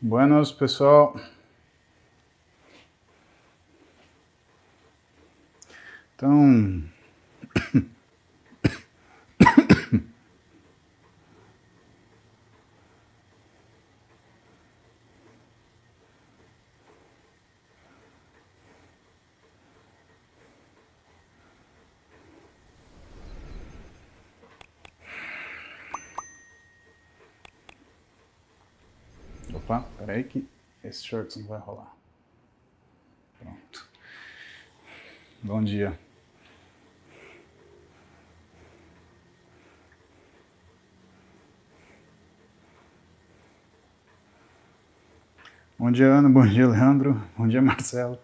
Buenos, pessoal. Então, aí que esse shorts não vai rolar. Pronto. Bom dia. Bom dia, Ana. Bom dia, Leandro. Bom dia, Marcelo.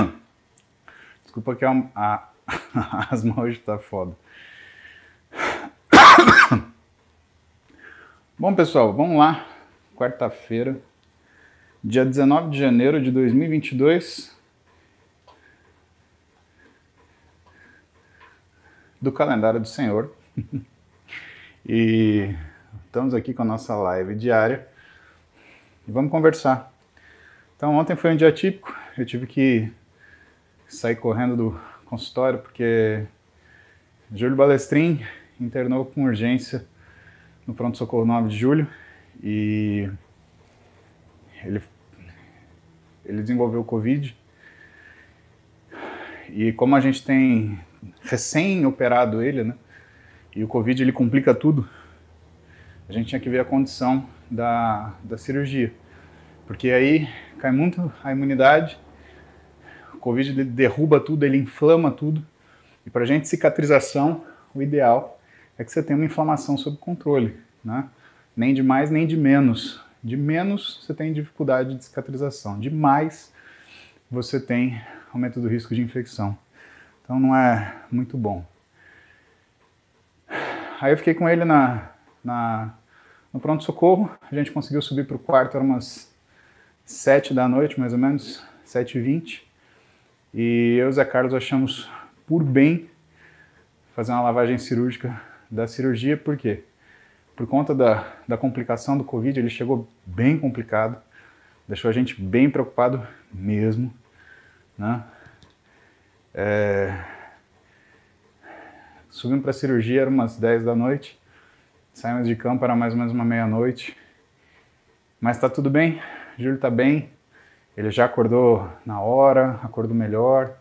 Desculpa que a, a, a asma hoje tá foda. Bom, pessoal, vamos lá quarta-feira, dia 19 de janeiro de 2022, do calendário do Senhor. e estamos aqui com a nossa live diária e vamos conversar. Então, ontem foi um dia típico, eu tive que sair correndo do consultório porque Júlio Balestrin internou com urgência no pronto-socorro 9 de julho e ele, ele desenvolveu o Covid. E como a gente tem recém-operado ele, né? E o Covid ele complica tudo. A gente tinha que ver a condição da, da cirurgia. Porque aí cai muito a imunidade, o Covid ele derruba tudo, ele inflama tudo. E para a gente, cicatrização, o ideal é que você tenha uma inflamação sob controle, né? nem de mais nem de menos. De menos você tem dificuldade de cicatrização, de mais você tem aumento do risco de infecção. Então não é muito bom. Aí eu fiquei com ele na, na no pronto-socorro, a gente conseguiu subir para o quarto, era umas 7 da noite mais ou menos, 7 e 20 e eu e o Zé Carlos achamos por bem fazer uma lavagem cirúrgica da cirurgia, por quê? por conta da, da complicação do Covid, ele chegou bem complicado, deixou a gente bem preocupado mesmo, né? É... Subimos para a cirurgia, era umas 10 da noite, saímos de campo, era mais ou menos uma meia-noite, mas está tudo bem, o Júlio está bem, ele já acordou na hora, acordou melhor,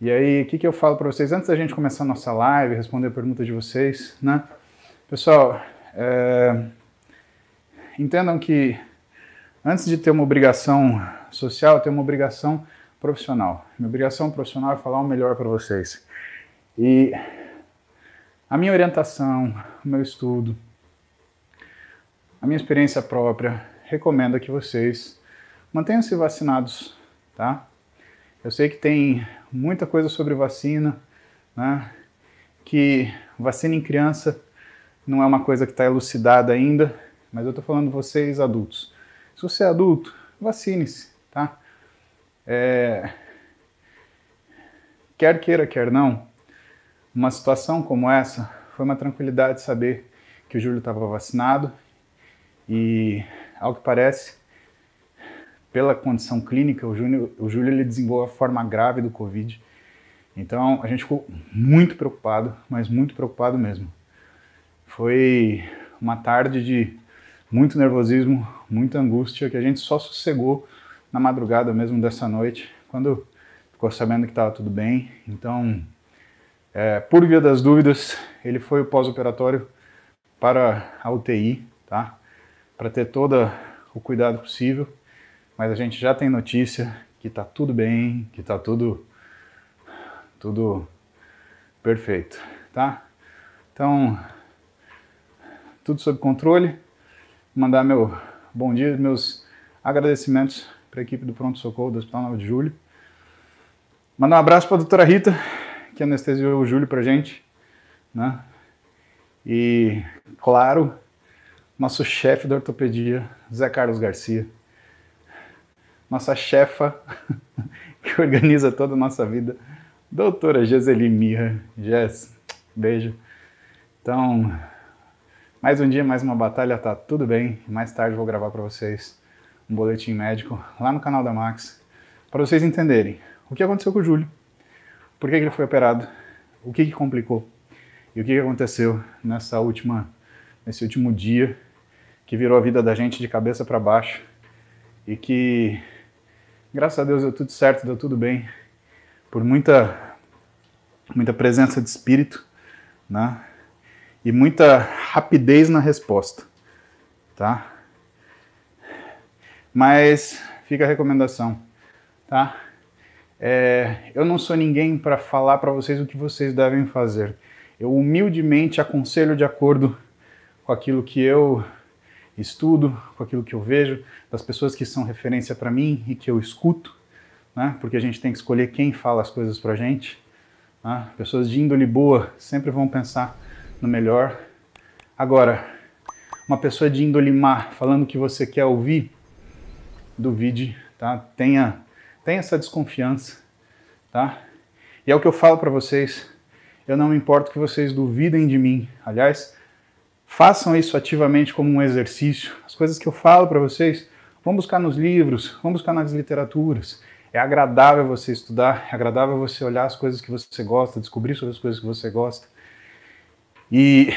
e aí, o que, que eu falo para vocês antes da gente começar a nossa live, responder a pergunta de vocês, né? Pessoal, é, entendam que antes de ter uma obrigação social, eu tenho uma obrigação profissional. Minha obrigação profissional é falar o melhor para vocês. E a minha orientação, o meu estudo, a minha experiência própria recomenda que vocês mantenham-se vacinados, tá? Eu sei que tem muita coisa sobre vacina, né? Que vacina em criança não é uma coisa que está elucidada ainda, mas eu estou falando vocês adultos. Se você é adulto, vacine-se, tá? É... Quer queira, quer não, uma situação como essa foi uma tranquilidade saber que o Júlio estava vacinado e, ao que parece, pela condição clínica, o Júlio, o Júlio ele desenvolveu a forma grave do Covid. Então, a gente ficou muito preocupado, mas muito preocupado mesmo. Foi uma tarde de muito nervosismo, muita angústia, que a gente só sossegou na madrugada mesmo dessa noite, quando ficou sabendo que estava tudo bem. Então, é, por via das dúvidas, ele foi o pós-operatório para a UTI, tá? Para ter todo o cuidado possível, mas a gente já tem notícia que está tudo bem, que está tudo tudo perfeito, tá? Então, tudo sob controle. Mandar meu bom dia, meus agradecimentos para a equipe do Pronto Socorro do Hospital 9 de Julho. Mandar um abraço para a doutora Rita, que anestesiou o Júlio para gente. Né? E, claro, nosso chefe da ortopedia, Zé Carlos Garcia. Nossa chefa, que organiza toda a nossa vida, doutora Geseli Mirra. Jess, beijo. Então, mais um dia, mais uma batalha, tá tudo bem. Mais tarde vou gravar para vocês um boletim médico lá no canal da Max, para vocês entenderem o que aconteceu com o Júlio, por que, que ele foi operado, o que, que complicou e o que, que aconteceu nessa última, nesse último dia que virou a vida da gente de cabeça para baixo e que, graças a Deus, deu tudo certo, deu tudo bem, por muita, muita presença de espírito, né? e muita rapidez na resposta, tá? Mas fica a recomendação, tá? É, eu não sou ninguém para falar para vocês o que vocês devem fazer. Eu humildemente aconselho de acordo com aquilo que eu estudo, com aquilo que eu vejo, das pessoas que são referência para mim e que eu escuto, né? Porque a gente tem que escolher quem fala as coisas para gente. Né? Pessoas de índole boa sempre vão pensar no melhor. Agora, uma pessoa de índole má falando que você quer ouvir, duvide, tá? Tenha, tenha essa desconfiança, tá? E é o que eu falo para vocês. Eu não me importo que vocês duvidem de mim. Aliás, façam isso ativamente como um exercício. As coisas que eu falo para vocês, vão buscar nos livros, vão buscar nas literaturas. É agradável você estudar, é agradável você olhar as coisas que você gosta, descobrir sobre as coisas que você gosta e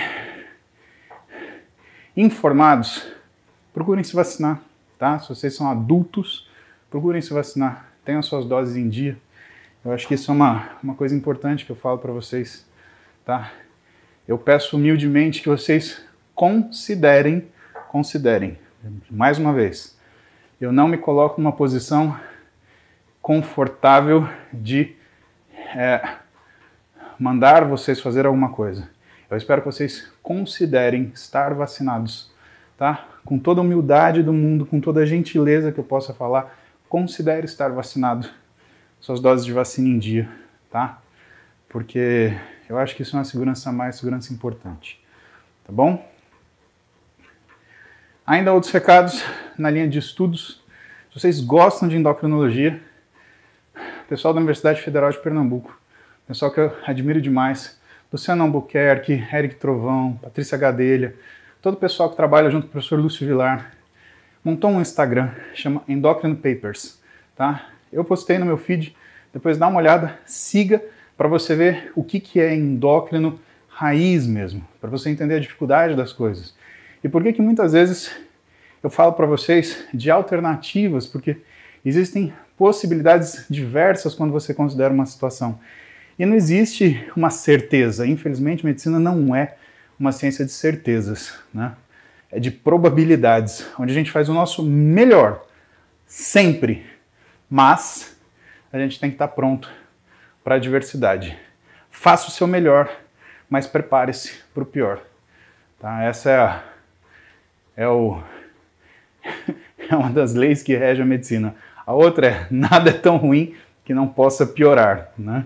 informados, procurem se vacinar, tá? Se vocês são adultos, procurem se vacinar, tenham suas doses em dia. Eu acho que isso é uma, uma coisa importante que eu falo para vocês, tá? Eu peço humildemente que vocês considerem, considerem, mais uma vez, eu não me coloco numa posição confortável de é, mandar vocês fazer alguma coisa. Eu espero que vocês considerem estar vacinados, tá? Com toda a humildade do mundo, com toda a gentileza que eu possa falar, considere estar vacinado, suas doses de vacina em dia, tá? Porque eu acho que isso é uma segurança mais, segurança importante, tá bom? Ainda outros recados na linha de estudos. Se vocês gostam de endocrinologia, pessoal da Universidade Federal de Pernambuco, pessoal que eu admiro demais, Luciano Albuquerque, Eric Trovão, Patrícia Gadelha, todo o pessoal que trabalha junto com o professor Lúcio Vilar, montou um Instagram, chama Endocrine Papers, tá? Eu postei no meu feed, depois dá uma olhada, siga para você ver o que, que é endócrino raiz mesmo, para você entender a dificuldade das coisas. E por que que muitas vezes eu falo para vocês de alternativas, porque existem possibilidades diversas quando você considera uma situação. E não existe uma certeza. Infelizmente, medicina não é uma ciência de certezas, né? É de probabilidades, onde a gente faz o nosso melhor, sempre. Mas a gente tem que estar pronto para a adversidade. Faça o seu melhor, mas prepare-se para o pior. Tá? Essa é, a, é, o, é uma das leis que rege a medicina. A outra é nada é tão ruim que não possa piorar, né?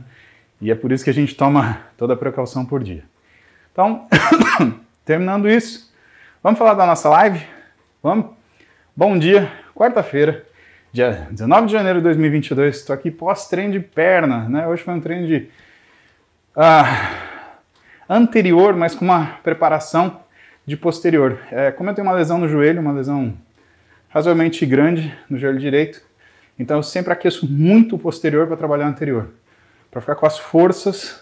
E é por isso que a gente toma toda a precaução por dia. Então, terminando isso, vamos falar da nossa live? Vamos? Bom dia, quarta-feira, dia 19 de janeiro de 2022. Estou aqui pós-treino de perna, né? Hoje foi um treino de. Ah, anterior, mas com uma preparação de posterior. É, como eu tenho uma lesão no joelho, uma lesão razoavelmente grande no joelho direito, então eu sempre aqueço muito o posterior para trabalhar o anterior para ficar com as forças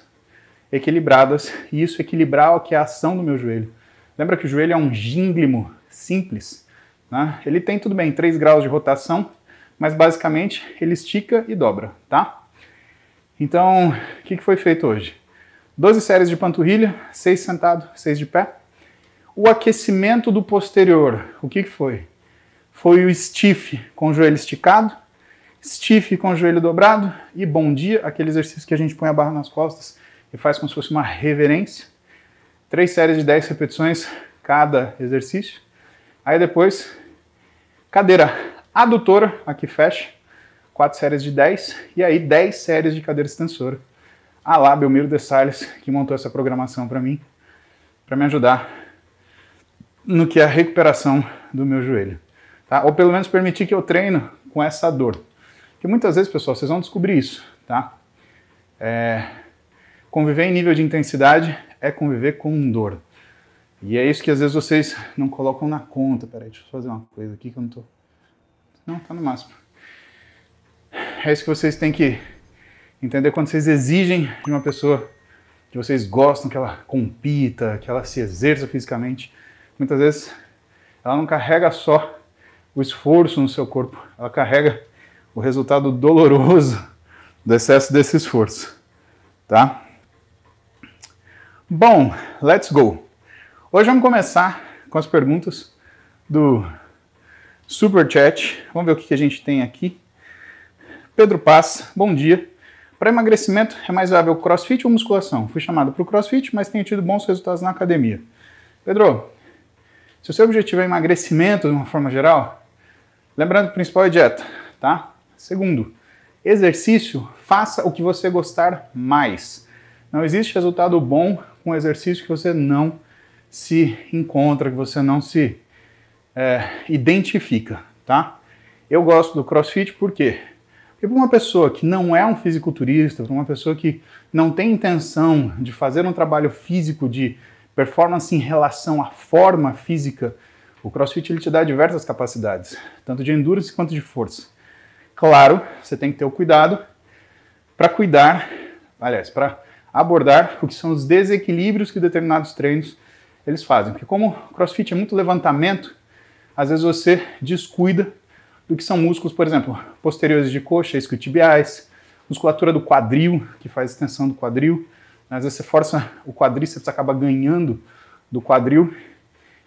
equilibradas e isso equilibrar o que é a ação do meu joelho. Lembra que o joelho é um gínglimo simples, né? Ele tem tudo bem 3 graus de rotação, mas basicamente ele estica e dobra, tá? Então, o que foi feito hoje? 12 séries de panturrilha, 6 sentado, 6 de pé. O aquecimento do posterior, o que foi? Foi o stiff com o joelho esticado Stiff com o joelho dobrado e bom dia, aquele exercício que a gente põe a barra nas costas e faz como se fosse uma reverência. Três séries de 10 repetições cada exercício. Aí depois, cadeira adutora, aqui fecha, quatro séries de 10 e aí 10 séries de cadeira extensora. A lá, Belmiro de Salles, que montou essa programação para mim, para me ajudar no que é a recuperação do meu joelho. Tá? Ou pelo menos permitir que eu treino com essa dor. Porque muitas vezes, pessoal, vocês vão descobrir isso, tá? É... Conviver em nível de intensidade é conviver com dor. E é isso que às vezes vocês não colocam na conta. Peraí, deixa eu fazer uma coisa aqui que eu não tô. Não, tá no máximo. É isso que vocês têm que entender quando vocês exigem de uma pessoa que vocês gostam, que ela compita, que ela se exerça fisicamente. Muitas vezes ela não carrega só o esforço no seu corpo, ela carrega o resultado doloroso do excesso desse esforço, tá? Bom, let's go. Hoje vamos começar com as perguntas do Super Chat. Vamos ver o que a gente tem aqui. Pedro Paz, bom dia. Para emagrecimento, é mais viável crossfit ou musculação? Fui chamado para o crossfit, mas tenho tido bons resultados na academia. Pedro, se o seu objetivo é emagrecimento de uma forma geral, lembrando que o principal é dieta, tá? Segundo, exercício, faça o que você gostar mais. Não existe resultado bom com um exercício que você não se encontra, que você não se é, identifica, tá? Eu gosto do crossfit por quê? Porque para uma pessoa que não é um fisiculturista, para uma pessoa que não tem intenção de fazer um trabalho físico de performance em relação à forma física, o CrossFit ele te dá diversas capacidades, tanto de endurance quanto de força. Claro, você tem que ter o cuidado para cuidar, aliás, para abordar o que são os desequilíbrios que determinados treinos eles fazem. Porque como o CrossFit é muito levantamento, às vezes você descuida do que são músculos, por exemplo, posteriores de coxa, isquiotibiais, musculatura do quadril, que faz extensão do quadril. Né? Às vezes você força o quadríceps, acaba ganhando do quadril,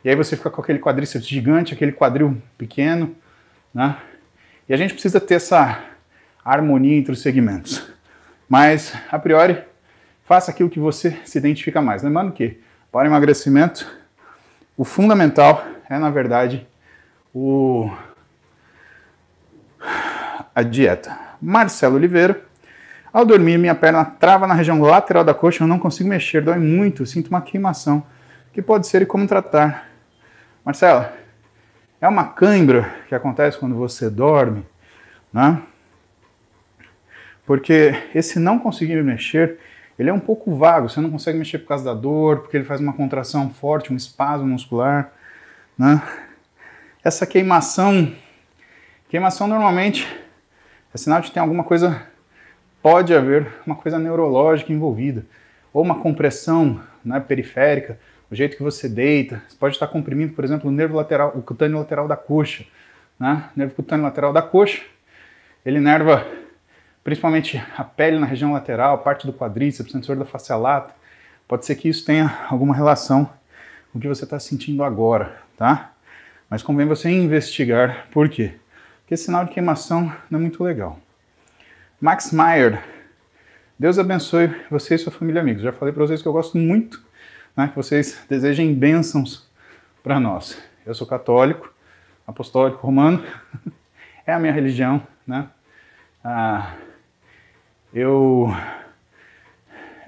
e aí você fica com aquele quadríceps gigante, aquele quadril pequeno, né? E a gente precisa ter essa harmonia entre os segmentos. Mas, a priori, faça aquilo que você se identifica mais. Lembrando que, para o emagrecimento, o fundamental é, na verdade, o... a dieta. Marcelo Oliveira. Ao dormir, minha perna trava na região lateral da coxa, eu não consigo mexer, dói muito, sinto uma queimação. O que pode ser e como tratar? Marcelo, é uma cãibra que acontece quando você dorme, né? Porque esse não conseguir mexer, ele é um pouco vago, você não consegue mexer por causa da dor, porque ele faz uma contração forte, um espasmo muscular, né? Essa queimação, queimação normalmente é sinal de que tem alguma coisa, pode haver uma coisa neurológica envolvida, ou uma compressão né, periférica, o jeito que você deita. Você pode estar comprimindo, por exemplo, o nervo lateral, o cutâneo lateral da coxa. Né? O nervo cutâneo lateral da coxa, ele nerva principalmente a pele na região lateral, parte do quadríceps, sensor da face lata. Pode ser que isso tenha alguma relação com o que você está sentindo agora, tá? Mas convém você investigar por quê. Porque esse sinal de queimação não é muito legal. Max Meyer. Deus abençoe você e sua família amigos. Já falei para vocês que eu gosto muito né, que vocês desejem bênçãos para nós. Eu sou católico, apostólico romano, é a minha religião, né? Ah, eu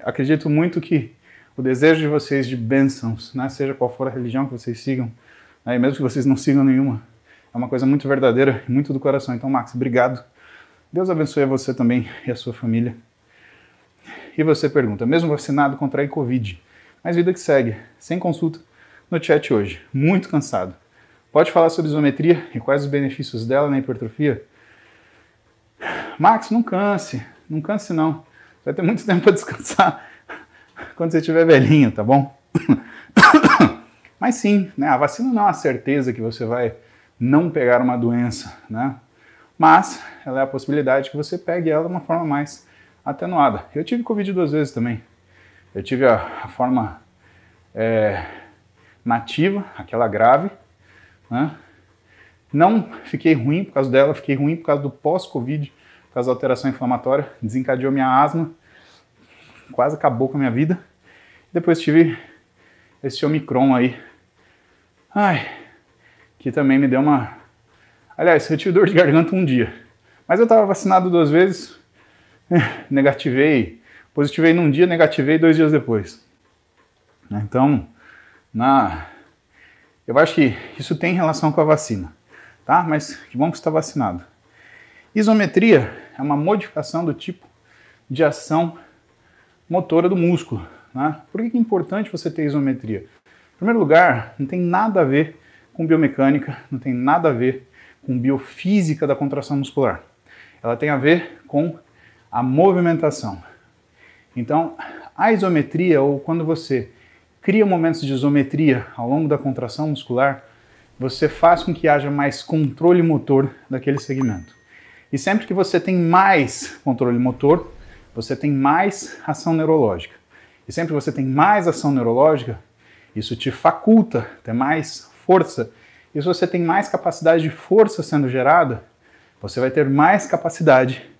acredito muito que o desejo de vocês de bênçãos, né, seja qual for a religião que vocês sigam, né, e mesmo que vocês não sigam nenhuma, é uma coisa muito verdadeira, muito do coração. Então, Max, obrigado. Deus abençoe a você também e a sua família. E você pergunta, mesmo vacinado, contrai Covid? Mas vida que segue, sem consulta no chat hoje. Muito cansado. Pode falar sobre isometria e quais os benefícios dela na hipertrofia? Max, não canse, não canse não. Você vai ter muito tempo para descansar quando você estiver velhinho, tá bom? Mas sim, né? a vacina não é uma certeza que você vai não pegar uma doença, né? Mas ela é a possibilidade que você pegue ela de uma forma mais atenuada. Eu tive Covid duas vezes também. Eu tive a, a forma é, nativa, aquela grave, né? Não fiquei ruim por causa dela, fiquei ruim por causa do pós-Covid, por causa da alteração inflamatória, desencadeou minha asma, quase acabou com a minha vida. Depois tive esse Omicron aí. Ai, que também me deu uma. Aliás, eu tive dor de garganta um dia, mas eu estava vacinado duas vezes, negativei Positivei num dia, negativei dois dias depois. Né? Então, na... eu acho que isso tem relação com a vacina, tá? Mas que bom que está vacinado. Isometria é uma modificação do tipo de ação motora do músculo. Né? Por que é importante você ter isometria? Em primeiro lugar, não tem nada a ver com biomecânica, não tem nada a ver com biofísica da contração muscular. Ela tem a ver com a movimentação. Então, a isometria, ou quando você cria momentos de isometria ao longo da contração muscular, você faz com que haja mais controle motor daquele segmento. E sempre que você tem mais controle motor, você tem mais ação neurológica. E sempre que você tem mais ação neurológica, isso te faculta ter mais força. E se você tem mais capacidade de força sendo gerada, você vai ter mais capacidade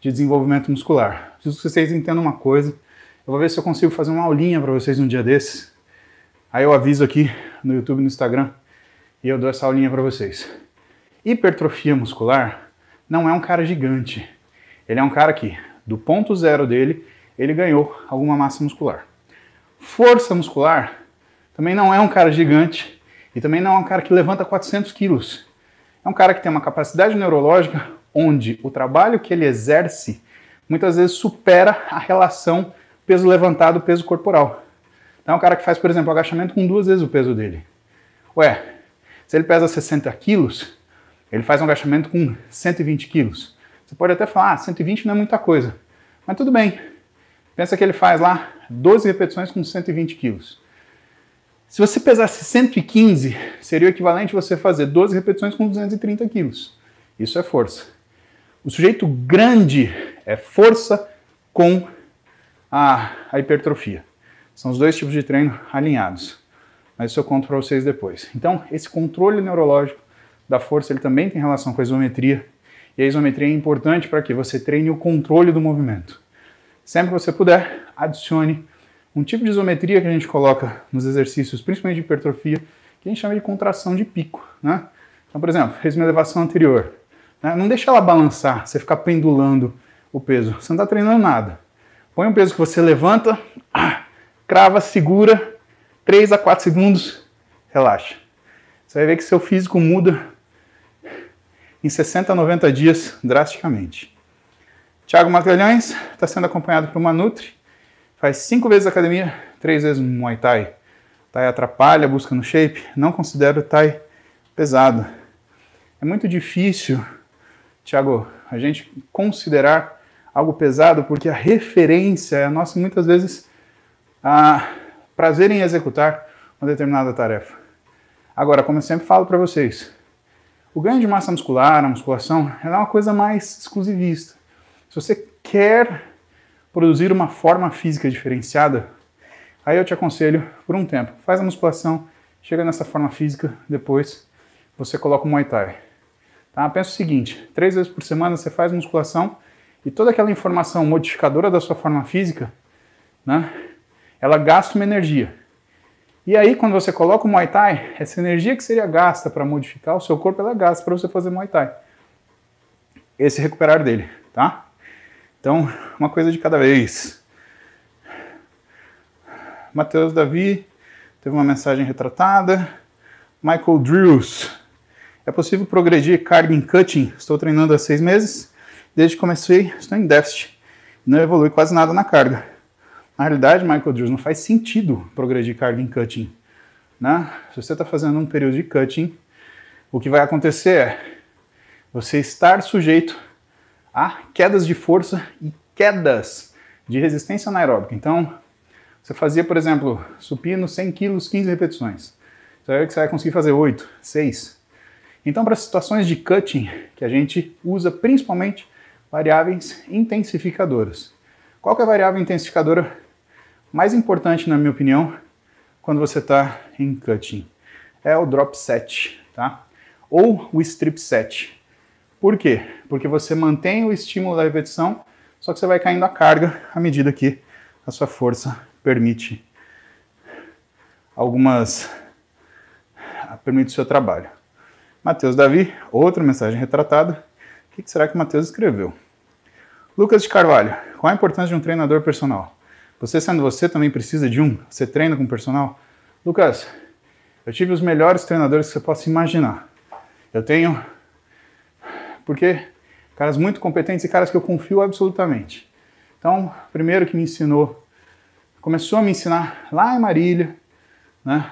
de desenvolvimento muscular. Preciso que vocês entendam uma coisa. Eu vou ver se eu consigo fazer uma aulinha para vocês um dia desses. Aí eu aviso aqui no YouTube, no Instagram, e eu dou essa aulinha para vocês. Hipertrofia muscular não é um cara gigante. Ele é um cara que, do ponto zero dele, ele ganhou alguma massa muscular. Força muscular também não é um cara gigante e também não é um cara que levanta 400 quilos. É um cara que tem uma capacidade neurológica onde o trabalho que ele exerce muitas vezes supera a relação peso levantado, peso corporal. Então, é um cara que faz, por exemplo, agachamento com duas vezes o peso dele. Ué, se ele pesa 60 quilos, ele faz um agachamento com 120 quilos. Você pode até falar, ah, 120 não é muita coisa. Mas tudo bem. Pensa que ele faz lá 12 repetições com 120 quilos. Se você pesasse 115, seria o equivalente a você fazer 12 repetições com 230 quilos. Isso é força. O sujeito grande é força com a, a hipertrofia. São os dois tipos de treino alinhados. Mas isso eu conto para vocês depois. Então, esse controle neurológico da força ele também tem relação com a isometria. E a isometria é importante para que você treine o controle do movimento. Sempre que você puder, adicione um tipo de isometria que a gente coloca nos exercícios, principalmente de hipertrofia, que a gente chama de contração de pico. Né? Então, por exemplo, fez uma elevação anterior né? Não deixa ela balançar, você ficar pendulando o peso. Você não está treinando nada. Põe um peso que você levanta, ah, crava, segura, 3 a 4 segundos, relaxa. Você vai ver que seu físico muda em 60 a 90 dias drasticamente. Tiago Magalhães está sendo acompanhado por uma Nutri, faz 5 vezes academia, 3 vezes Muay Thai. Thai atrapalha, busca no shape, não considero Thai pesado. É muito difícil Tiago, a gente considerar algo pesado porque a referência é a nossa, muitas vezes, a prazer em executar uma determinada tarefa. Agora, como eu sempre falo para vocês, o ganho de massa muscular, a musculação, é uma coisa mais exclusivista. Se você quer produzir uma forma física diferenciada, aí eu te aconselho por um tempo, faz a musculação, chega nessa forma física, depois você coloca o Muay Thai. Tá? Pensa o seguinte: três vezes por semana você faz musculação e toda aquela informação modificadora da sua forma física, né, ela gasta uma energia. E aí, quando você coloca o Muay Thai, essa energia que seria gasta para modificar o seu corpo, ela gasta para você fazer Muay Thai. Esse é recuperar dele, tá? Então, uma coisa de cada vez. Matheus Davi teve uma mensagem retratada. Michael Drews é possível progredir em cutting. Estou treinando há seis meses. Desde que comecei, estou em déficit. Não evolui quase nada na carga. Na realidade, Michael Drews, não faz sentido progredir em cutting. Né? Se você está fazendo um período de cutting, o que vai acontecer é você estar sujeito a quedas de força e quedas de resistência anaeróbica. Então, você fazia, por exemplo, supino 100 kg, 15 repetições. Você vai ver que você vai conseguir fazer 8, 6, então, para situações de cutting, que a gente usa principalmente variáveis intensificadoras. Qual é a variável intensificadora mais importante, na minha opinião, quando você está em cutting? É o drop set, tá? Ou o strip set. Por quê? Porque você mantém o estímulo da repetição, só que você vai caindo a carga à medida que a sua força permite algumas permite o seu trabalho. Mateus Davi, outra mensagem retratada. O que será que Mateus escreveu? Lucas de Carvalho, qual a importância de um treinador personal? Você sendo você também precisa de um? Você treina com personal? Lucas, eu tive os melhores treinadores que você possa imaginar. Eu tenho, porque caras muito competentes e caras que eu confio absolutamente. Então, primeiro que me ensinou, começou a me ensinar lá em Marília, né?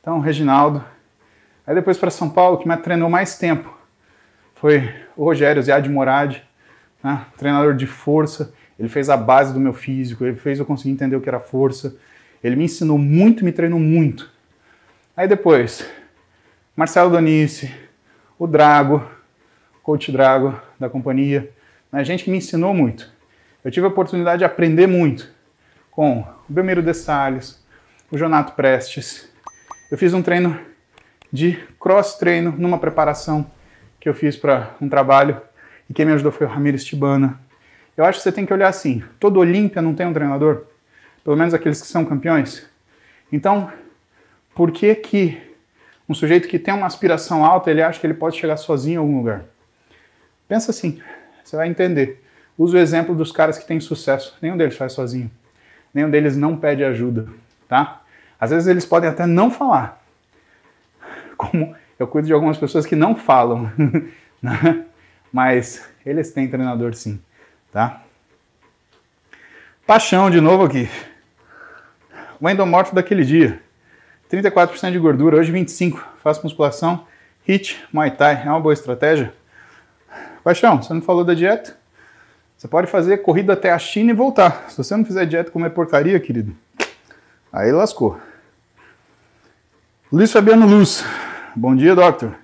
Então, Reginaldo, Aí depois para São Paulo, que me treinou mais tempo, foi o Rogério Ziad Morad, né? treinador de força. Ele fez a base do meu físico, ele fez eu conseguir entender o que era força. Ele me ensinou muito, me treinou muito. Aí depois, Marcelo Donice, o Drago, coach Drago da companhia, a né, gente que me ensinou muito. Eu tive a oportunidade de aprender muito com o Belmiro de Salles, o Jonato Prestes. Eu fiz um treino de cross-treino numa preparação que eu fiz para um trabalho e quem me ajudou foi o Ramiro Estibana. Eu acho que você tem que olhar assim: todo Olímpia não tem um treinador, pelo menos aqueles que são campeões. Então, por que que um sujeito que tem uma aspiração alta ele acha que ele pode chegar sozinho em algum lugar? Pensa assim, você vai entender. Usa o exemplo dos caras que têm sucesso. Nenhum deles faz sozinho. Nenhum deles não pede ajuda, tá? Às vezes eles podem até não falar, como eu cuido de algumas pessoas que não falam, né? mas eles têm treinador sim, tá? Paixão de novo aqui. O endomorfo daquele dia. 34% de gordura, hoje 25%. Faço musculação, hit, Muay Thai. É uma boa estratégia? Paixão, você não falou da dieta? Você pode fazer corrida até a China e voltar. Se você não fizer dieta comer porcaria, querido, aí lascou. Luiz Fabiano Luz, Bom dia, Doctor.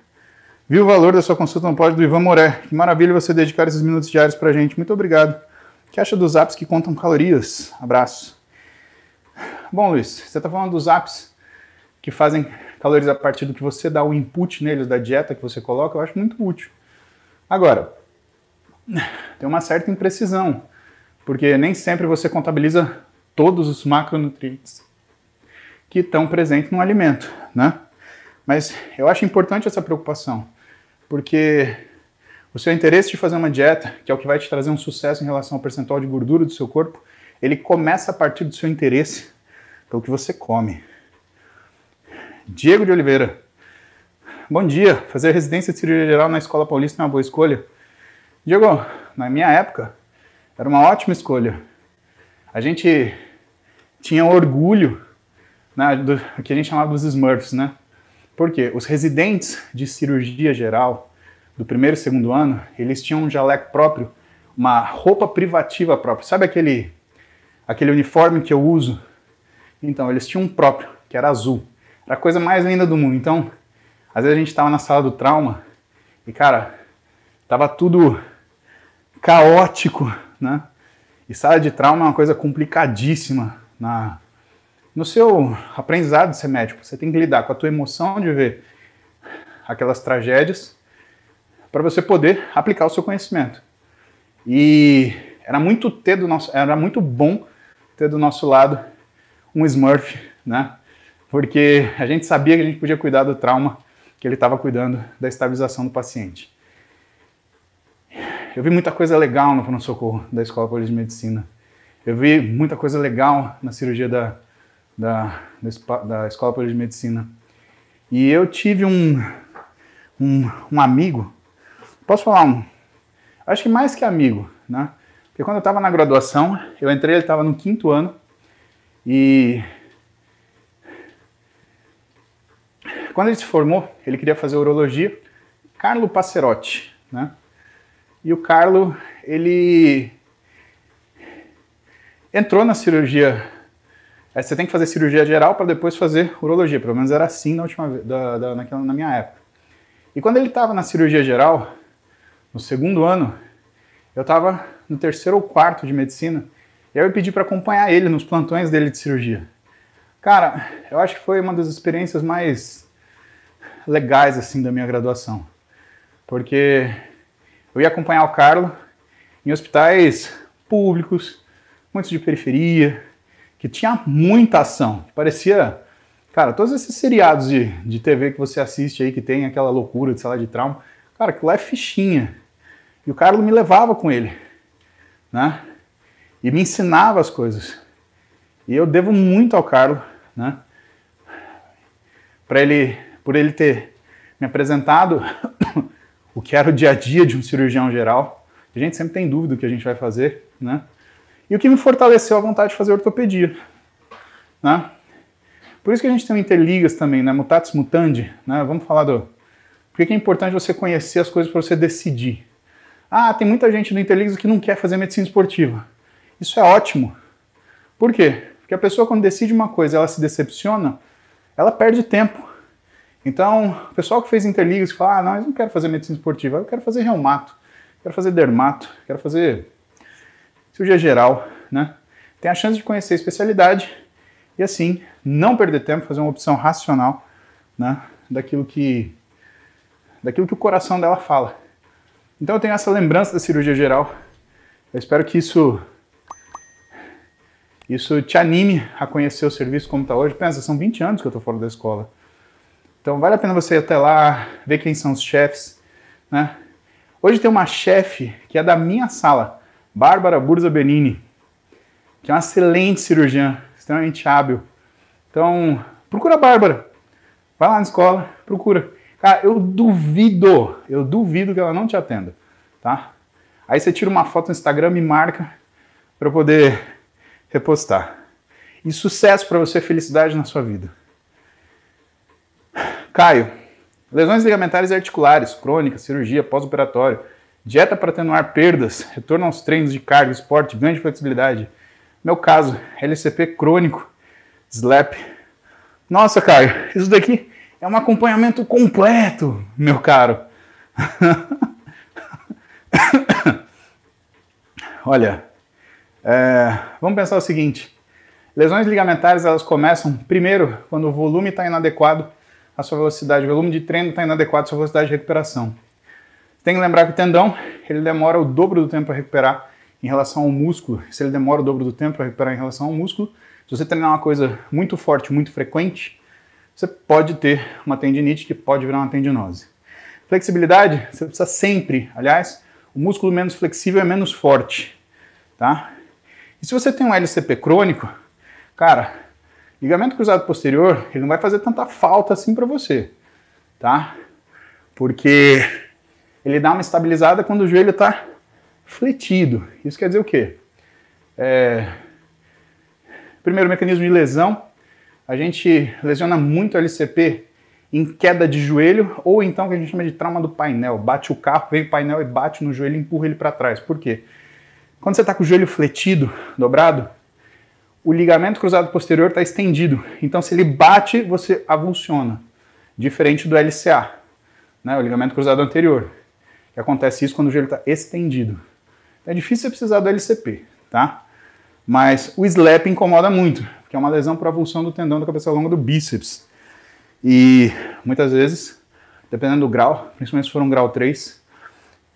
Viu o valor da sua consulta no pódio do Ivan Moré. Que maravilha você dedicar esses minutos diários pra gente. Muito obrigado. O que acha dos apps que contam calorias? Abraço. Bom, Luiz, você está falando dos apps que fazem calorias a partir do que você dá o input neles, da dieta que você coloca, eu acho muito útil. Agora, tem uma certa imprecisão, porque nem sempre você contabiliza todos os macronutrientes que estão presentes no alimento, né? Mas eu acho importante essa preocupação, porque o seu interesse de fazer uma dieta, que é o que vai te trazer um sucesso em relação ao percentual de gordura do seu corpo, ele começa a partir do seu interesse pelo que você come. Diego de Oliveira. Bom dia. Fazer residência de cirurgia geral na Escola Paulista é uma boa escolha? Diego, na minha época, era uma ótima escolha. A gente tinha orgulho né, do que a gente chamava dos Smurfs, né? Porque os residentes de cirurgia geral do primeiro e segundo ano, eles tinham um jaleco próprio, uma roupa privativa própria. Sabe aquele aquele uniforme que eu uso? Então, eles tinham um próprio, que era azul. Era a coisa mais linda do mundo. Então, às vezes a gente estava na sala do trauma e, cara, tava tudo caótico, né? E sala de trauma é uma coisa complicadíssima na no seu aprendizado de ser médico, você tem que lidar com a tua emoção de ver aquelas tragédias para você poder aplicar o seu conhecimento. E era muito ter do nosso, era muito bom ter do nosso lado um Smurf, né? Porque a gente sabia que a gente podia cuidar do trauma que ele estava cuidando da estabilização do paciente. Eu vi muita coisa legal no pronto-socorro da Escola Paulista de Medicina. Eu vi muita coisa legal na cirurgia da, da, da Escola Política de Medicina. E eu tive um, um, um, amigo, posso falar um, acho que mais que amigo, né? Porque quando eu estava na graduação, eu entrei, ele estava no quinto ano, e quando ele se formou, ele queria fazer urologia, Carlo Passerotti, né? E o Carlo, ele entrou na cirurgia é, você tem que fazer cirurgia geral para depois fazer urologia. Pelo menos era assim na, última, da, da naquela, na minha época. E quando ele estava na cirurgia geral, no segundo ano, eu estava no terceiro ou quarto de medicina, e aí eu pedi para acompanhar ele nos plantões dele de cirurgia. Cara, eu acho que foi uma das experiências mais legais assim da minha graduação, porque eu ia acompanhar o Carlos em hospitais públicos, muitos de periferia, que tinha muita ação. Parecia, cara, todos esses seriados de, de TV que você assiste aí, que tem aquela loucura de sala de trauma, cara, aquilo lá é fichinha. E o Carlos me levava com ele, né? E me ensinava as coisas. E eu devo muito ao Carlos, né? Para ele, por ele ter me apresentado o que era o dia a dia de um cirurgião geral. A gente sempre tem dúvida do que a gente vai fazer, né? E o que me fortaleceu a vontade de fazer ortopedia. Né? Por isso que a gente tem interligas também, né? mutatis mutandi. Né? Vamos falar do... Por que é importante você conhecer as coisas para você decidir. Ah, tem muita gente no Interligas que não quer fazer medicina esportiva. Isso é ótimo. Por quê? Porque a pessoa quando decide uma coisa ela se decepciona, ela perde tempo. Então, o pessoal que fez Interligas fala, ah, não, eu não quero fazer medicina esportiva, eu quero fazer reumato, quero fazer dermato, quero fazer cirurgia geral, né? Tem a chance de conhecer a especialidade e assim não perder tempo, fazer uma opção racional, né? Daquilo que daquilo que o coração dela fala. Então eu tenho essa lembrança da cirurgia geral. Eu espero que isso isso te anime a conhecer o serviço como está hoje. Pensa, são 20 anos que eu estou fora da escola. Então vale a pena você ir até lá, ver quem são os chefes. Né? Hoje tem uma chefe que é da minha sala. Bárbara Burza Benini, que é uma excelente cirurgiã, extremamente hábil. Então, procura a Bárbara. Vai lá na escola, procura. Cara, eu duvido, eu duvido que ela não te atenda, tá? Aí você tira uma foto no Instagram e marca para poder repostar. E sucesso para você, felicidade na sua vida. Caio, lesões ligamentares e articulares, crônicas, cirurgia, pós-operatório. Dieta para atenuar perdas, retorno aos treinos de carga, esporte, grande flexibilidade. Meu caso, LCP crônico, SLAP. Nossa, Caio, isso daqui é um acompanhamento completo, meu caro. Olha, é, vamos pensar o seguinte: lesões ligamentares elas começam primeiro quando o volume está inadequado à sua velocidade, o volume de treino está inadequado à sua velocidade de recuperação tem que lembrar que o tendão ele demora o dobro do tempo para recuperar em relação ao músculo. Se ele demora o dobro do tempo para recuperar em relação ao músculo, se você treinar uma coisa muito forte, muito frequente, você pode ter uma tendinite que pode virar uma tendinose. Flexibilidade, você precisa sempre, aliás, o músculo menos flexível é menos forte, tá? E se você tem um LCP crônico, cara, ligamento cruzado posterior, ele não vai fazer tanta falta assim para você, tá? Porque ele dá uma estabilizada quando o joelho está fletido. Isso quer dizer o quê? É... Primeiro mecanismo de lesão, a gente lesiona muito o LCP em queda de joelho ou então o que a gente chama de trauma do painel. Bate o carro, vem o painel e bate no joelho e empurra ele para trás. Por quê? Quando você está com o joelho fletido, dobrado, o ligamento cruzado posterior está estendido. Então, se ele bate, você avulsiona. Diferente do LCA, né, o ligamento cruzado anterior que acontece isso quando o joelho está estendido. é difícil você precisar do LCP, tá? Mas o slap incomoda muito, porque é uma lesão para a avulsão do tendão da cabeça longa do bíceps. E muitas vezes, dependendo do grau, principalmente se for um grau 3,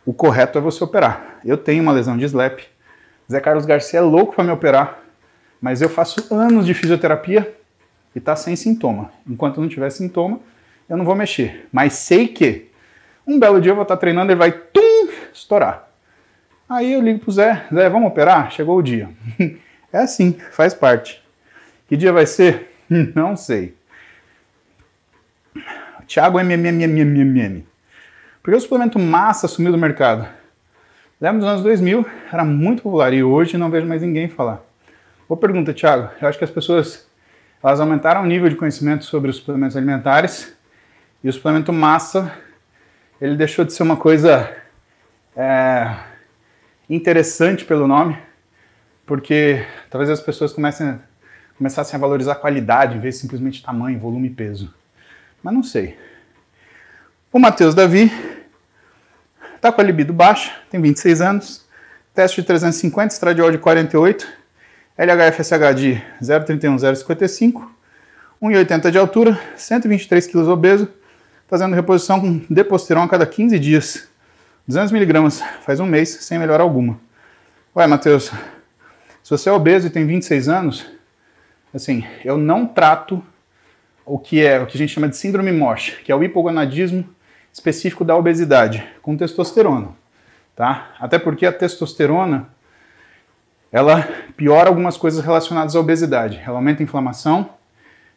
o correto é você operar. Eu tenho uma lesão de slap. Zé Carlos Garcia é louco para me operar, mas eu faço anos de fisioterapia e tá sem sintoma. Enquanto não tiver sintoma, eu não vou mexer. Mas sei que um belo dia eu vou estar treinando, ele vai tum, estourar. Aí eu ligo pro Zé, Zé, vamos operar? Chegou o dia. É assim, faz parte. Que dia vai ser? Não sei. Tiago MMMMMM. Por que o suplemento massa sumiu do mercado? Lembra dos anos 2000, era muito popular e hoje não vejo mais ninguém falar. Boa pergunta, Tiago. Eu acho que as pessoas elas aumentaram o nível de conhecimento sobre os suplementos alimentares e o suplemento massa ele deixou de ser uma coisa é, interessante pelo nome, porque talvez as pessoas comecem, começassem a valorizar qualidade em vez de simplesmente tamanho, volume e peso. Mas não sei. O Matheus Davi está com a libido baixa, tem 26 anos, teste de 350, estradiol de 48, LHFSH de 0,31055, 1,80 de altura, 123 kg obeso, fazendo reposição com deposteron a cada 15 dias. 200 miligramas faz um mês sem melhora alguma. Ué, Matheus, se você é obeso e tem 26 anos, assim, eu não trato o que é o que a gente chama de síndrome MOSH, que é o hipogonadismo específico da obesidade, com testosterona, tá? Até porque a testosterona ela piora algumas coisas relacionadas à obesidade, ela aumenta a inflamação.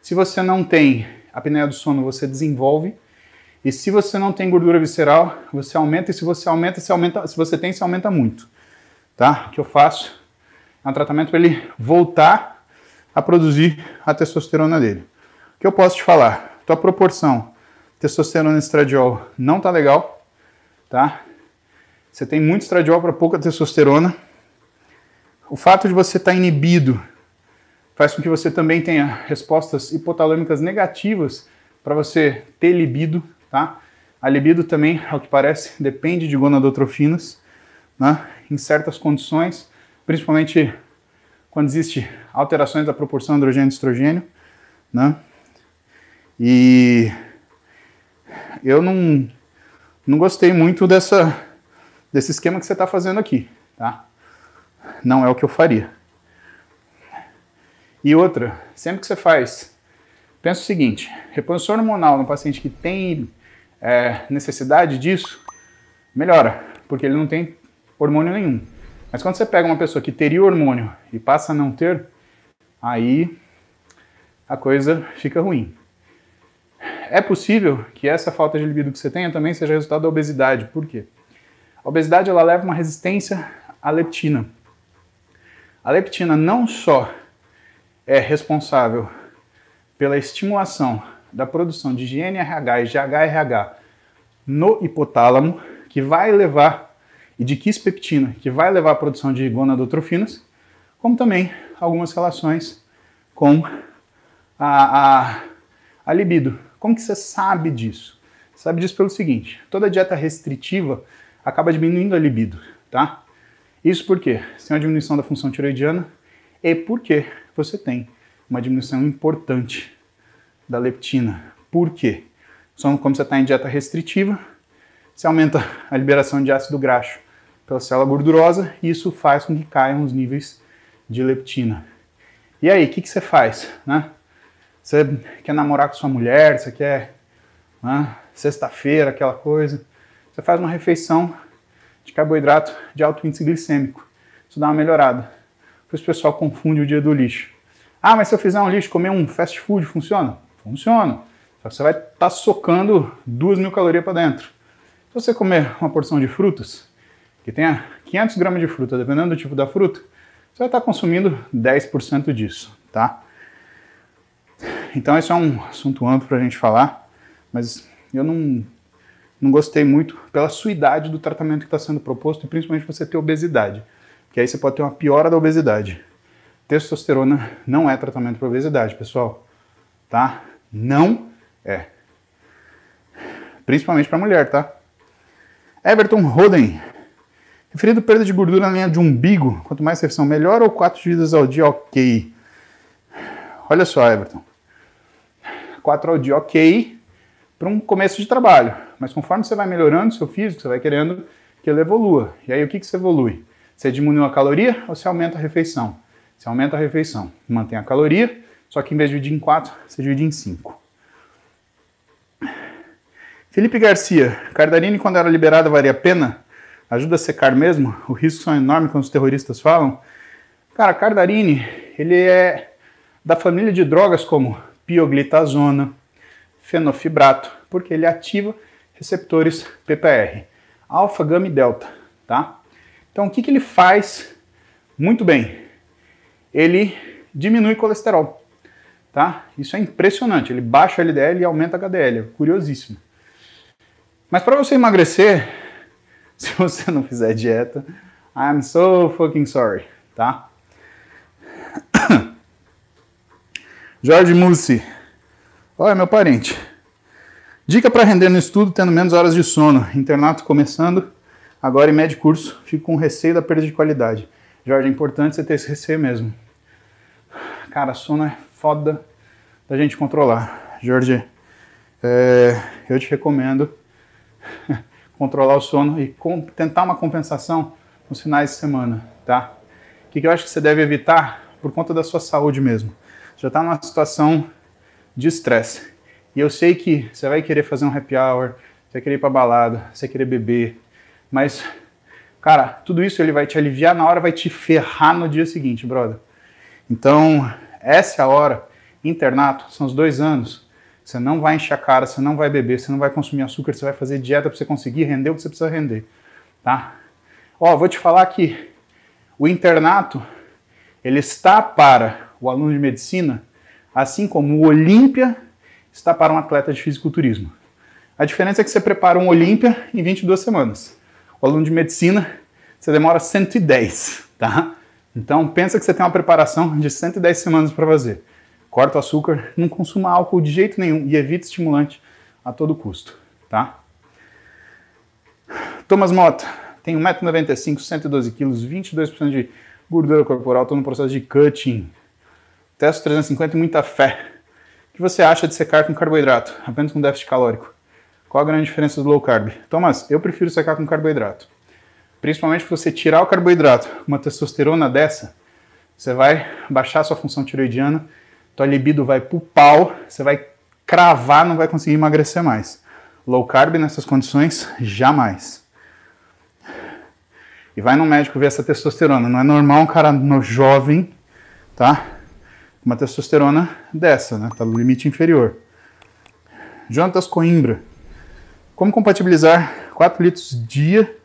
Se você não tem apneia do sono, você desenvolve e se você não tem gordura visceral, você aumenta, e se você aumenta, se aumenta, se você tem, se aumenta muito. Tá? O que eu faço é um tratamento para ele voltar a produzir a testosterona dele. O que eu posso te falar? Tua proporção testosterona e estradiol não tá legal, tá? Você tem muito estradiol para pouca testosterona. O fato de você estar tá inibido faz com que você também tenha respostas hipotalâmicas negativas para você ter libido, tá? A libido também, ao que parece, depende de gonadotrofinas, né? Em certas condições, principalmente quando existe alterações da proporção androgênio estrogênio, né? E eu não não gostei muito dessa desse esquema que você está fazendo aqui, tá? Não é o que eu faria. E outra, sempre que você faz, pensa o seguinte: reposição hormonal no paciente que tem é, necessidade disso, melhora, porque ele não tem hormônio nenhum. Mas quando você pega uma pessoa que teria hormônio e passa a não ter, aí a coisa fica ruim. É possível que essa falta de libido que você tenha também seja resultado da obesidade. Por quê? A obesidade ela leva uma resistência à leptina. A leptina não só é responsável pela estimulação da produção de GNRH e GHRH no hipotálamo, que vai levar, e de quispeptina, que vai levar à produção de gonadotrofinas, como também algumas relações com a, a, a libido. Como que você sabe disso? sabe disso pelo seguinte, toda dieta restritiva acaba diminuindo a libido, tá? Isso porque quê? tem uma diminuição da função tiroidiana e porque você tem uma diminuição importante da leptina. Por quê? Só como você está em dieta restritiva, você aumenta a liberação de ácido graxo pela célula gordurosa e isso faz com que caiam os níveis de leptina. E aí, o que, que você faz? Né? Você quer namorar com sua mulher, você quer né, sexta-feira, aquela coisa. Você faz uma refeição de carboidrato de alto índice glicêmico. Isso dá uma melhorada. Por isso o pessoal confunde o dia do lixo. Ah, mas se eu fizer um lixo, comer um fast food, funciona? Funciona. Só que você vai estar tá socando 2 mil calorias para dentro. Se você comer uma porção de frutas, que tenha 500 gramas de fruta, dependendo do tipo da fruta, você vai estar tá consumindo 10% disso, tá? Então esse é um assunto amplo para a gente falar, mas eu não, não gostei muito pela suidade do tratamento que está sendo proposto e principalmente você ter obesidade, porque aí você pode ter uma piora da obesidade. Testosterona não é tratamento para obesidade, pessoal, tá? Não é. Principalmente para mulher, tá? Everton Roden. referindo perda de gordura na linha de umbigo, quanto mais refeição melhor ou quatro vidas ao dia ok? Olha só, Everton. Quatro ao dia ok para um começo de trabalho, mas conforme você vai melhorando seu físico, você vai querendo que ele evolua. E aí o que, que você evolui? Você diminui a caloria ou você aumenta a refeição? Você aumenta a refeição, mantém a caloria, só que em vez de dividir em 4, você divide em 5. Felipe Garcia, Cardarine, quando era liberada, valia a pena? Ajuda a secar mesmo? O risco são é enorme quando os terroristas falam? Cara, Cardarine, ele é da família de drogas como pioglitazona, fenofibrato, porque ele ativa receptores PPR, alfa, gama e delta, tá? Então o que, que ele faz muito bem? Ele diminui colesterol. Tá? Isso é impressionante. Ele baixa a LDL e aumenta a HDL. É curiosíssimo. Mas para você emagrecer, se você não fizer dieta, I'm so fucking sorry, tá? Jorge Mussi. Olha, meu parente. Dica para render no estudo tendo menos horas de sono. Internato começando, agora em médio curso. Fico com receio da perda de qualidade. Jorge, é importante você ter esse receio mesmo. Cara, sono é foda da gente controlar. Jorge, é, eu te recomendo controlar o sono e tentar uma compensação nos finais de semana, tá? O que, que eu acho que você deve evitar por conta da sua saúde mesmo? Já está numa situação de estresse. E eu sei que você vai querer fazer um happy hour, você vai querer ir pra balada, você vai querer beber, mas, cara, tudo isso ele vai te aliviar na hora, vai te ferrar no dia seguinte, brother. Então, essa é a hora. Internato, são os dois anos. Você não vai encher a cara, você não vai beber, você não vai consumir açúcar, você vai fazer dieta para você conseguir render o que você precisa render, tá? Ó, vou te falar que o internato, ele está para o aluno de medicina, assim como o Olímpia está para um atleta de fisiculturismo. A diferença é que você prepara um Olímpia em 22 semanas. O aluno de medicina, você demora 110, tá? Então pensa que você tem uma preparação de 110 semanas para fazer. Corta o açúcar, não consuma álcool de jeito nenhum e evita estimulante a todo custo, tá? Thomas Mota, tem 1,95m, 112 kg, 22% de gordura corporal, estou no processo de cutting. Testo 350 e muita fé. O que você acha de secar com carboidrato, apenas com déficit calórico? Qual a grande diferença do low carb? Thomas, eu prefiro secar com carboidrato. Principalmente se você tirar o carboidrato, uma testosterona dessa, você vai baixar sua função tiroidiana, tua libido vai pro pau, você vai cravar, não vai conseguir emagrecer mais. Low carb nessas condições, jamais. E vai no médico ver essa testosterona. Não é normal um cara no jovem, tá? Uma testosterona dessa, né? Tá no limite inferior. Jonatas Coimbra. Como compatibilizar 4 litros dia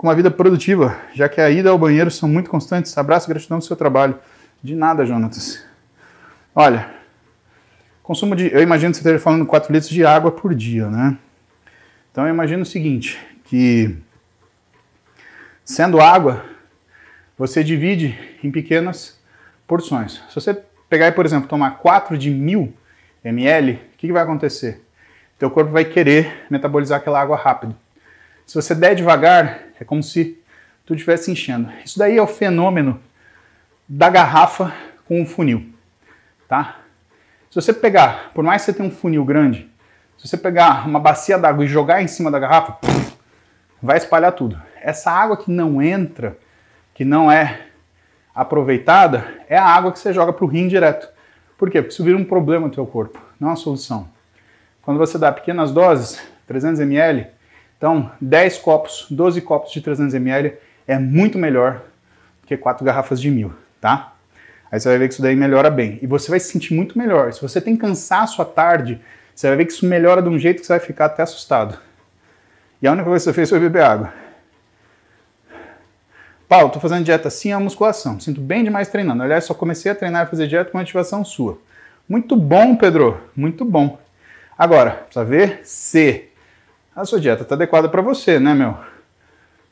com uma vida produtiva, já que a ida ao banheiro são muito constantes. Abraço e gratidão do seu trabalho. De nada, Jonatas. Olha, consumo de. Eu imagino que você esteja falando 4 litros de água por dia, né? Então eu imagino o seguinte: que sendo água, você divide em pequenas porções. Se você pegar e, por exemplo, tomar 4 de mil ml, o que, que vai acontecer? Teu corpo vai querer metabolizar aquela água rápido. Se você der devagar, é como se tu estivesse enchendo. Isso daí é o fenômeno da garrafa com um funil, tá? Se você pegar, por mais que você tenha um funil grande, se você pegar uma bacia d'água e jogar em cima da garrafa, vai espalhar tudo. Essa água que não entra, que não é aproveitada, é a água que você joga para o rim direto. Por quê? Porque isso vira um problema no teu corpo, não é uma solução. Quando você dá pequenas doses, 300 ml, então, 10 copos, 12 copos de 300 ml é muito melhor que 4 garrafas de mil, tá? Aí você vai ver que isso daí melhora bem. E você vai se sentir muito melhor. Se você tem cansaço à tarde, você vai ver que isso melhora de um jeito que você vai ficar até assustado. E a única coisa que você fez foi beber água. Paulo, tô fazendo dieta assim, é musculação. Sinto bem demais treinando. Aliás, só comecei a treinar e fazer dieta com ativação sua. Muito bom, Pedro. Muito bom. Agora, precisa ver se a sua dieta está adequada para você, né, meu?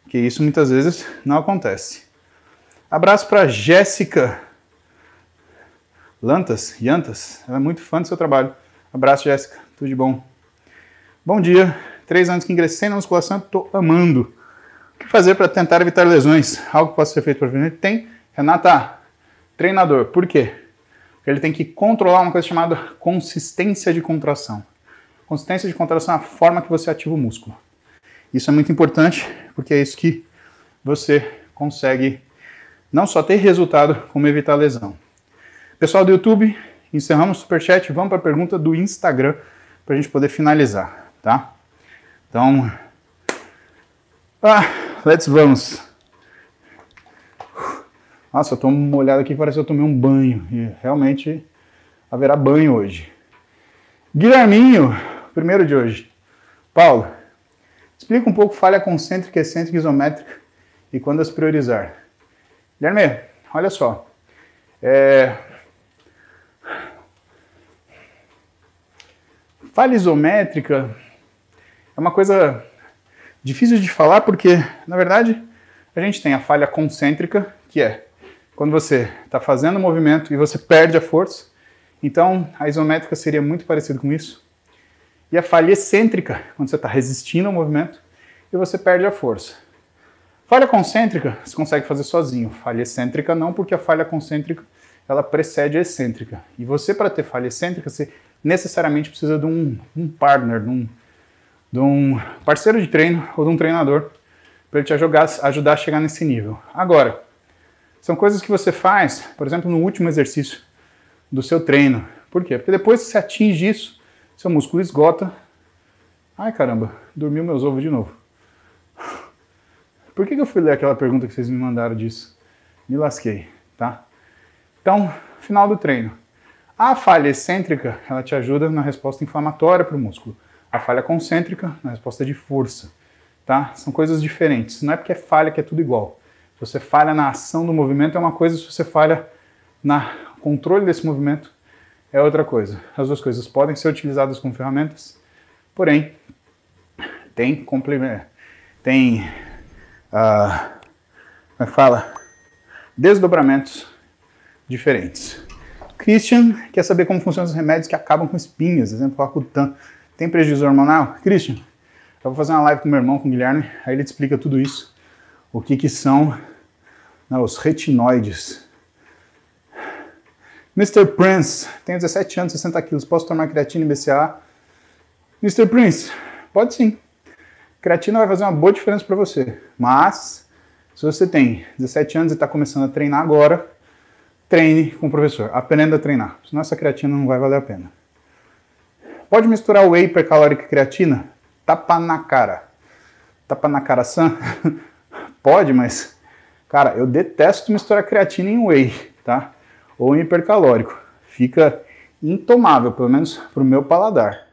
Que isso muitas vezes não acontece. Abraço para Jéssica Lantas, Yantas. Ela é muito fã do seu trabalho. Abraço, Jéssica. Tudo de bom. Bom dia. Três anos que ingressei na musculação, estou amando. O que fazer para tentar evitar lesões? Algo que possa ser feito para prevenir? Tem. Renata, treinador. Por quê? Porque ele tem que controlar uma coisa chamada consistência de contração. Consistência de contração é a forma que você ativa o músculo. Isso é muito importante, porque é isso que você consegue não só ter resultado, como evitar lesão. Pessoal do YouTube, encerramos o superchat, vamos para a pergunta do Instagram para a gente poder finalizar, tá? Então, ah, let's vamos. Nossa, eu tô molhado aqui, parece que eu tomei um banho. E realmente haverá banho hoje. Guilherminho, Primeiro de hoje. Paulo, explica um pouco falha concêntrica, excêntrica, isométrica e quando as priorizar. Guilherme, olha só. É... Falha isométrica é uma coisa difícil de falar porque, na verdade, a gente tem a falha concêntrica, que é quando você está fazendo o movimento e você perde a força. Então, a isométrica seria muito parecida com isso. E a falha excêntrica, quando você está resistindo ao movimento, e você perde a força. Falha concêntrica, você consegue fazer sozinho. Falha excêntrica não, porque a falha concêntrica ela precede a excêntrica. E você, para ter falha excêntrica, você necessariamente precisa de um, um partner, de um, de um parceiro de treino ou de um treinador para ele te ajudar, ajudar a chegar nesse nível. Agora, são coisas que você faz, por exemplo, no último exercício do seu treino. Por quê? Porque depois que você atinge isso, seu músculo esgota. Ai caramba, dormiu meus ovos de novo. Por que, que eu fui ler aquela pergunta que vocês me mandaram disso? Me lasquei, tá? Então, final do treino. A falha excêntrica, ela te ajuda na resposta inflamatória para o músculo. A falha concêntrica, na resposta de força, tá? São coisas diferentes. Não é porque é falha que é tudo igual. Se você falha na ação do movimento é uma coisa, se você falha no controle desse movimento é outra coisa. As duas coisas podem ser utilizadas como ferramentas, porém, tem tem, uh, como é que fala? Desdobramentos diferentes. Christian quer saber como funcionam os remédios que acabam com espinhas, exemplo, Acutan. Tem prejuízo hormonal? Christian, eu vou fazer uma live com meu irmão, com o Guilherme, aí ele te explica tudo isso, o que que são né, os retinoides Mr. Prince, tenho 17 anos, 60 quilos, posso tomar creatina e BCA? Mr. Prince, pode sim. Creatina vai fazer uma boa diferença para você, mas se você tem 17 anos e está começando a treinar agora, treine com o professor, aprenda a treinar, senão essa creatina não vai valer a pena. Pode misturar whey hipercalórica e creatina? Tapa na cara. Tapa na cara sã? pode, mas cara, eu detesto misturar creatina em whey, tá? ou hipercalórico. Fica intomável, pelo menos para o meu paladar.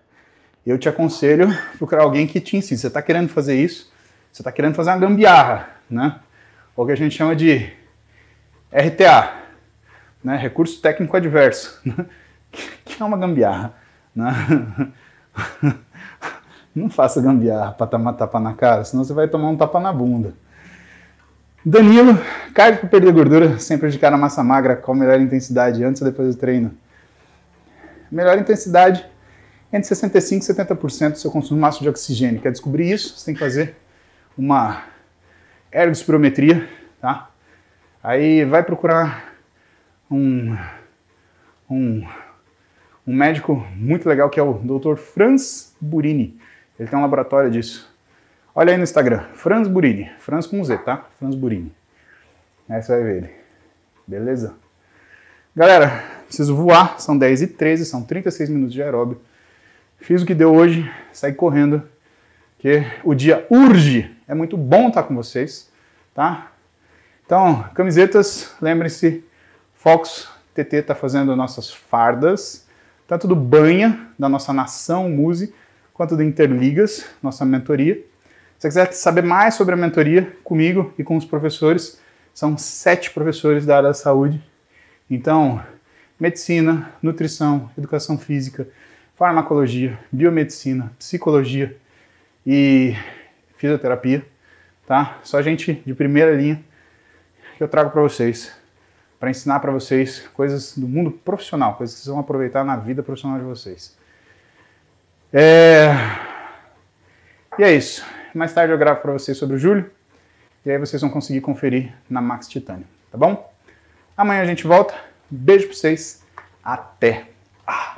Eu te aconselho procurar alguém que te ensine. Você está querendo fazer isso? Você está querendo fazer uma gambiarra, né? O que a gente chama de RTA, né? Recurso técnico adverso, né? que é uma gambiarra, né? Não faça gambiarra para tomar tapa na cara, senão você vai tomar um tapa na bunda. Danilo, cardio para perder gordura, sem prejudicar a massa magra, qual a melhor intensidade, antes ou depois do treino? Melhor intensidade entre 65% e 70% do seu consumo máximo de oxigênio. Quer descobrir isso? Você tem que fazer uma ergospirometria, tá? Aí vai procurar um, um, um médico muito legal que é o Dr. Franz Burini. Ele tem um laboratório disso. Olha aí no Instagram, Franz Burini. Franz com Z, tá? Franz Burini. Aí você vai ver ele. Beleza? Galera, preciso voar. São 10 e 13, são 36 minutos de aeróbio. Fiz o que deu hoje, saí correndo, que o dia urge. É muito bom estar com vocês, tá? Então, camisetas, lembrem-se, Fox TT está fazendo nossas fardas, tanto do Banha, da nossa nação Muse, quanto do Interligas, nossa mentoria. Se você quiser saber mais sobre a mentoria comigo e com os professores, são sete professores da área da saúde. Então, medicina, nutrição, educação física, farmacologia, biomedicina, psicologia e fisioterapia, tá? Só gente de primeira linha que eu trago para vocês, para ensinar para vocês coisas do mundo profissional, coisas que vocês vão aproveitar na vida profissional de vocês. É... E é isso. Mais tarde eu gravo para vocês sobre o Júlio. E aí vocês vão conseguir conferir na Max Titânio, tá bom? Amanhã a gente volta. Beijo para vocês. Até. Ah.